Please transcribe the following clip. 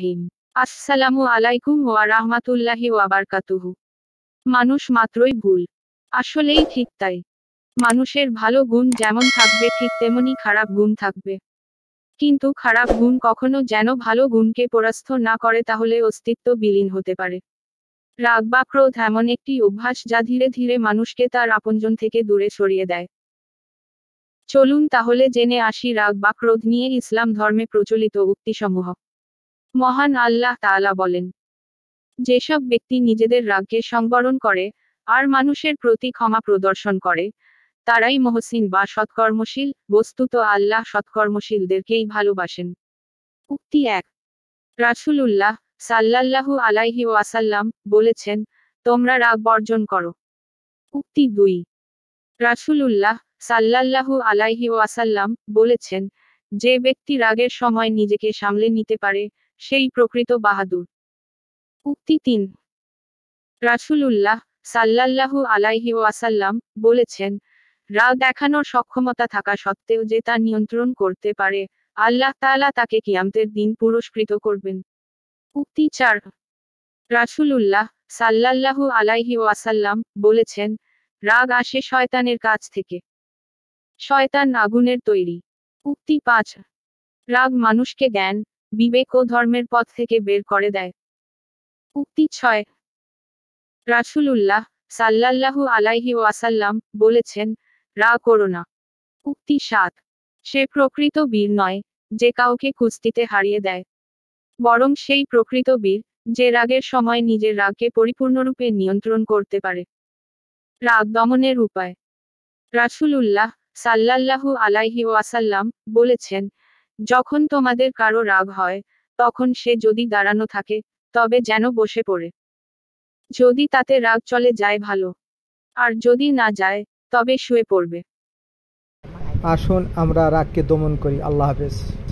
রহিম আসসালামু আলাইকুম ওয়া রাহমাতুল্লাহি ওয়া বারাকাতুহু মানুষ মাত্রই ভুল আসলেই ঠিক তাই মানুষের ভালো গুণ যেমন থাকবে ঠিক তেমনি খারাপ গুণ থাকবে কিন্তু খারাপ গুণ কখনো যেন ভালো গুণকে পরাস্ত না করে তাহলে অস্তিত্ব বিলীন হতে পারে রাগ বা ক্রোধ এমন একটি অভ্যাস যা ধীরে ধীরে মানুষকে তার আপনজন থেকে দূরে সরিয়ে দেয় চলুন তাহলে জেনে আসি রাগ বা ক্রোধ নিয়ে ইসলাম ধর্মে প্রচলিত উক্তিসমূহ মহান আল্লাহ তালা বলেন যেসব ব্যক্তি নিজেদের রাগকে সংবরণ করে আর মানুষের প্রতি ক্ষমা প্রদর্শন করে তারাই মহসিন বা সৎকর্মশীল বস্তুত আল্লাহ সৎকর্মশীলদেরকেই ভালোবাসেন উক্তি এক রাসুল উল্লাহ সাল্লাল্লাহু আলাইহি ওয়াসাল্লাম বলেছেন তোমরা রাগ বর্জন করো উক্তি দুই রাসুল উল্লাহ সাল্লাল্লাহু আলাইহি ওয়াসাল্লাম বলেছেন যে ব্যক্তি রাগের সময় নিজেকে সামলে নিতে পারে সেই প্রকৃত বাহাদুর উক্তি তিন রাসুল উল্লাহ সাল্লাল্লাহু আলাইহি ওয়াসাল্লাম বলেছেন রা দেখানোর সক্ষমতা থাকা সত্ত্বেও যে তা নিয়ন্ত্রণ করতে পারে আল্লাহ তালা তাকে কিয়ামতের দিন পুরস্কৃত করবেন উক্তি চার রাসুল উল্লাহ সাল্লাল্লাহু আলাইহি ওয়াসাল্লাম বলেছেন রাগ আসে শয়তানের কাছ থেকে শয়তান আগুনের তৈরি উক্তি পাঁচ রাগ মানুষকে জ্ঞান বিবেক ও ধর্মের পথ থেকে বের করে দেয় উক্তি ছয় রাসুল উল্লাহ সাল্লাহ আলাইহি ওয়াসাল্লাম বলেছেন রা করো না উক্তি সাত সে প্রকৃত বীর নয় যে কাউকে কুস্তিতে হারিয়ে দেয় বরং সেই প্রকৃত বীর যে রাগের সময় নিজের রাগকে পরিপূর্ণরূপে নিয়ন্ত্রণ করতে পারে রাগ দমনের উপায় রাসুল উল্লাহ সাল্লাহ আলাইহি ওয়াসাল্লাম বলেছেন যখন তোমাদের কারো রাগ হয় তখন সে যদি দাঁড়ানো থাকে তবে যেন বসে পড়ে যদি তাতে রাগ চলে যায় ভালো আর যদি না যায় তবে শুয়ে পড়বে আসুন আমরা রাগকে দমন করি আল্লাহ হাফেজ